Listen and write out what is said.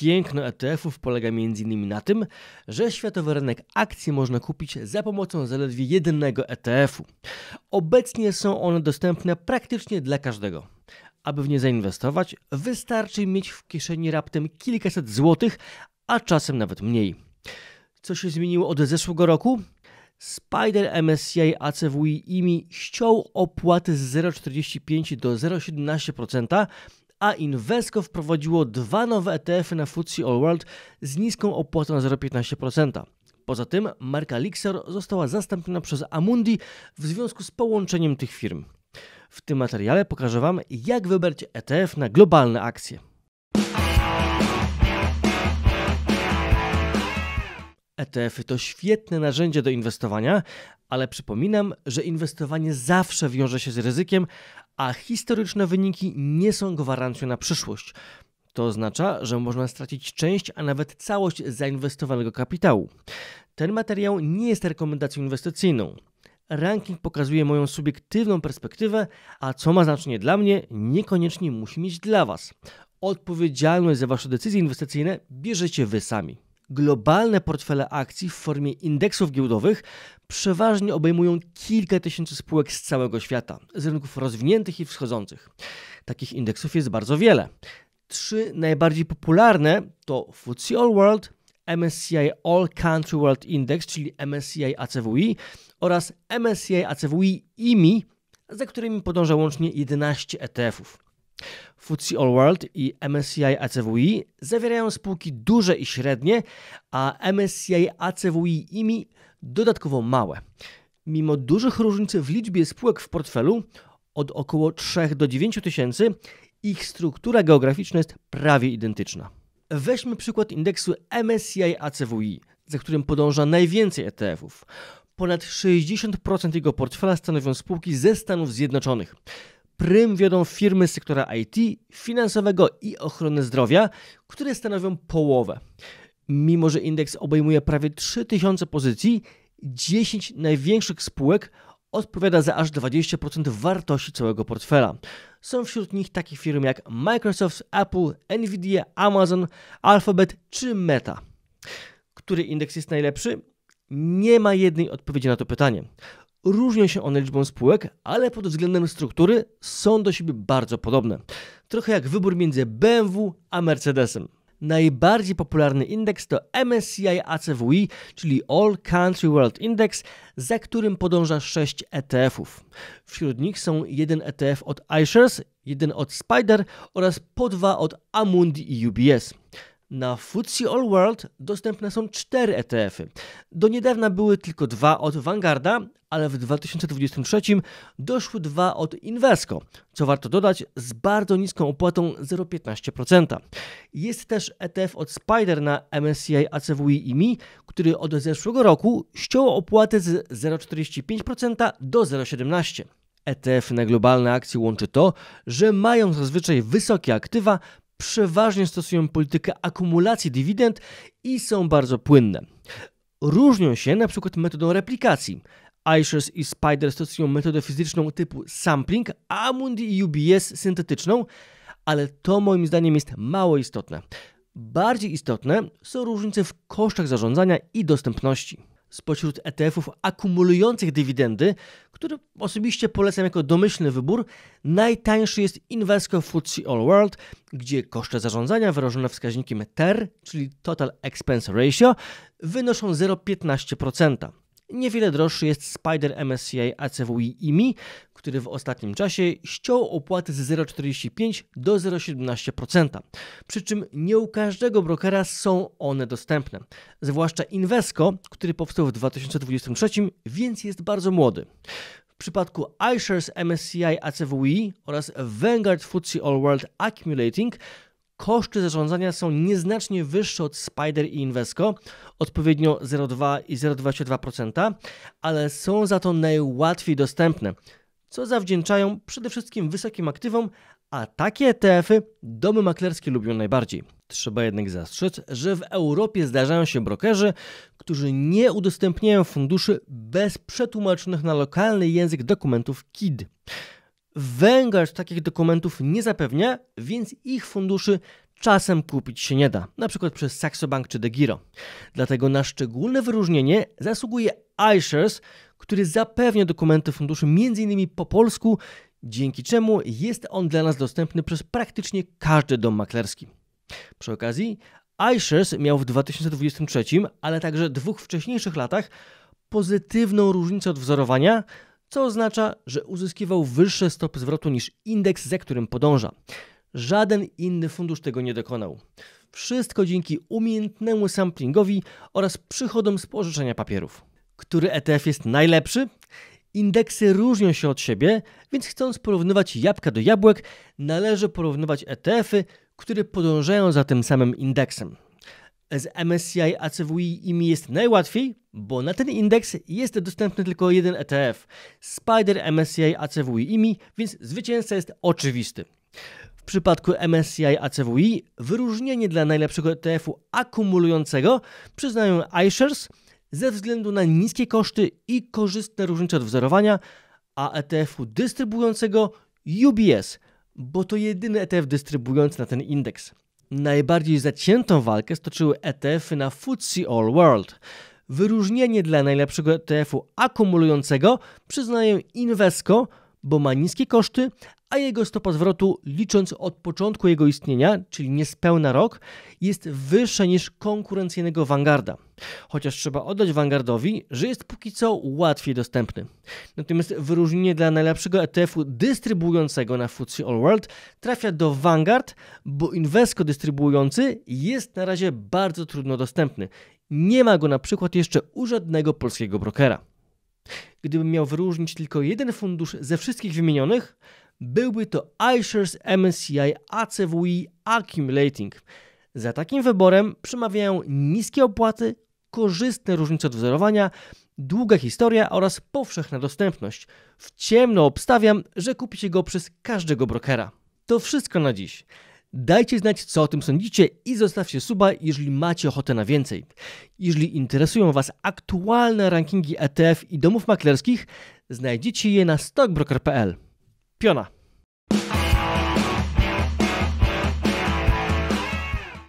Piękno ETF-ów polega m.in. na tym, że światowy rynek akcji można kupić za pomocą zaledwie jednego ETF-u. Obecnie są one dostępne praktycznie dla każdego. Aby w nie zainwestować, wystarczy mieć w kieszeni raptem kilkaset złotych, a czasem nawet mniej. Co się zmieniło od zeszłego roku? Spider MSCI ACWI IMI ściął opłaty z 0,45 do 0,17%, a Invesco wprowadziło dwa nowe ETF-y na FTSE All World z niską opłatą 0,15%. Poza tym marka Lixor została zastąpiona przez Amundi w związku z połączeniem tych firm. W tym materiale pokażę Wam, jak wybrać ETF na globalne akcje. ETF-y to świetne narzędzie do inwestowania, ale przypominam, że inwestowanie zawsze wiąże się z ryzykiem, a historyczne wyniki nie są gwarancją na przyszłość. To oznacza, że można stracić część, a nawet całość zainwestowanego kapitału. Ten materiał nie jest rekomendacją inwestycyjną. Ranking pokazuje moją subiektywną perspektywę, a co ma znaczenie dla mnie, niekoniecznie musi mieć dla Was. Odpowiedzialność za Wasze decyzje inwestycyjne bierzecie Wy sami globalne portfele akcji w formie indeksów giełdowych przeważnie obejmują kilka tysięcy spółek z całego świata, z rynków rozwiniętych i wschodzących. Takich indeksów jest bardzo wiele. Trzy najbardziej popularne to FTSE All World, MSCI All Country World Index, czyli MSCI ACWI oraz MSCI ACWI IMI, za którymi podąża łącznie 11 ETF-ów. FTSE All World i MSCI ACWI zawierają spółki duże i średnie, a MSCI ACWI IMI dodatkowo małe. Mimo dużych różnic w liczbie spółek w portfelu, od około 3 do 9 tysięcy, ich struktura geograficzna jest prawie identyczna. Weźmy przykład indeksu MSCI ACWI, za którym podąża najwięcej ETF-ów. Ponad 60% jego portfela stanowią spółki ze Stanów Zjednoczonych prym wiodą firmy z sektora IT, finansowego i ochrony zdrowia, które stanowią połowę. Mimo, że indeks obejmuje prawie 3000 pozycji, 10 największych spółek odpowiada za aż 20% wartości całego portfela. Są wśród nich takie firmy jak Microsoft, Apple, Nvidia, Amazon, Alphabet czy Meta. Który indeks jest najlepszy? Nie ma jednej odpowiedzi na to pytanie. Różnią się one liczbą spółek, ale pod względem struktury są do siebie bardzo podobne. Trochę jak wybór między BMW a Mercedesem. Najbardziej popularny indeks to MSCI ACWI, czyli All Country World Index, za którym podąża 6 ETF-ów. Wśród nich są jeden ETF od iShares, jeden od Spider oraz po dwa od Amundi i UBS. Na FTSE All World dostępne są cztery ETF-y. Do niedawna były tylko dwa od Vanguarda, ale w 2023 doszły dwa od Invesco, co warto dodać z bardzo niską opłatą 0,15%. Jest też ETF od Spider na MSCI ACWI i MI, który od zeszłego roku ściął opłatę z 0,45% do 0,17%. ETF na globalne akcje łączy to, że mają zazwyczaj wysokie aktywa przeważnie stosują politykę akumulacji dywidend i są bardzo płynne. Różnią się na przykład metodą replikacji. iShares i Spider stosują metodę fizyczną typu sampling, a Mundi i UBS syntetyczną, ale to moim zdaniem jest mało istotne. Bardziej istotne są różnice w kosztach zarządzania i dostępności spośród ETF-ów akumulujących dywidendy, który osobiście polecam jako domyślny wybór, najtańszy jest Invesco FTSE All World, gdzie koszty zarządzania wyrażone wskaźnikiem TER, czyli Total Expense Ratio, wynoszą 0,15%. Niewiele droższy jest Spider MSCI ACWI IMI, który w ostatnim czasie ściął opłaty z 0,45 do 0,17%. Przy czym nie u każdego brokera są one dostępne, zwłaszcza Invesco, który powstał w 2023, więc jest bardzo młody. W przypadku iShares MSCI ACWI oraz Vanguard FTSE All World Accumulating koszty zarządzania są nieznacznie wyższe od Spider i Invesco, odpowiednio 0,2 i 0,22%, ale są za to najłatwiej dostępne, co zawdzięczają przede wszystkim wysokim aktywom, a takie ETF-y domy maklerskie lubią najbardziej. Trzeba jednak zastrzec, że w Europie zdarzają się brokerzy, którzy nie udostępniają funduszy bez przetłumaczonych na lokalny język dokumentów KID. Węglarz takich dokumentów nie zapewnia, więc ich funduszy czasem kupić się nie da, np. przez Saxobank czy DeGiro. Dlatego na szczególne wyróżnienie zasługuje iShares, który zapewnia dokumenty funduszy m.in. po polsku, dzięki czemu jest on dla nas dostępny przez praktycznie każdy dom maklerski. Przy okazji, iShares miał w 2023, ale także dwóch wcześniejszych latach pozytywną różnicę wzorowania, co oznacza, że uzyskiwał wyższe stopy zwrotu niż indeks, za którym podąża. Żaden inny fundusz tego nie dokonał. Wszystko dzięki umiejętnemu samplingowi oraz przychodom z pożyczenia papierów. Który ETF jest najlepszy? Indeksy różnią się od siebie, więc chcąc porównywać jabłka do jabłek, należy porównywać ETF-y, które podążają za tym samym indeksem z MSCI ACWI i mi jest najłatwiej, bo na ten indeks jest dostępny tylko jeden ETF Spider MSCI ACWI IMI, więc zwycięzca jest oczywisty. W przypadku MSCI ACWI wyróżnienie dla najlepszego ETF-u akumulującego przyznają iShares ze względu na niskie koszty i korzystne różnice od wzorowania, a ETF-u dystrybuującego UBS, bo to jedyny ETF dystrybuujący na ten indeks. Najbardziej zaciętą walkę stoczyły ETF-y na FTSE All World. Wyróżnienie dla najlepszego ETF-u akumulującego przyznają Invesco, bo ma niskie koszty, a jego stopa zwrotu, licząc od początku jego istnienia, czyli niespełna rok, jest wyższa niż konkurencyjnego Vanguarda. Chociaż trzeba oddać Vanguardowi, że jest póki co łatwiej dostępny. Natomiast wyróżnienie dla najlepszego ETF-u dystrybuującego na FTSE All World trafia do Vanguard, bo Invesco dystrybuujący jest na razie bardzo trudno dostępny. Nie ma go na przykład jeszcze u żadnego polskiego brokera. Gdybym miał wyróżnić tylko jeden fundusz ze wszystkich wymienionych, byłby to iShares MSCI ACWI Accumulating. Za takim wyborem przemawiają niskie opłaty, korzystne różnice od wzorowania, długa historia oraz powszechna dostępność. W ciemno obstawiam, że kupicie go przez każdego brokera. To wszystko na dziś. Dajcie znać, co o tym sądzicie i zostawcie suba, jeżeli macie ochotę na więcej. Jeżeli interesują Was aktualne rankingi ETF i domów maklerskich, znajdziecie je na stockbroker.pl. Piona!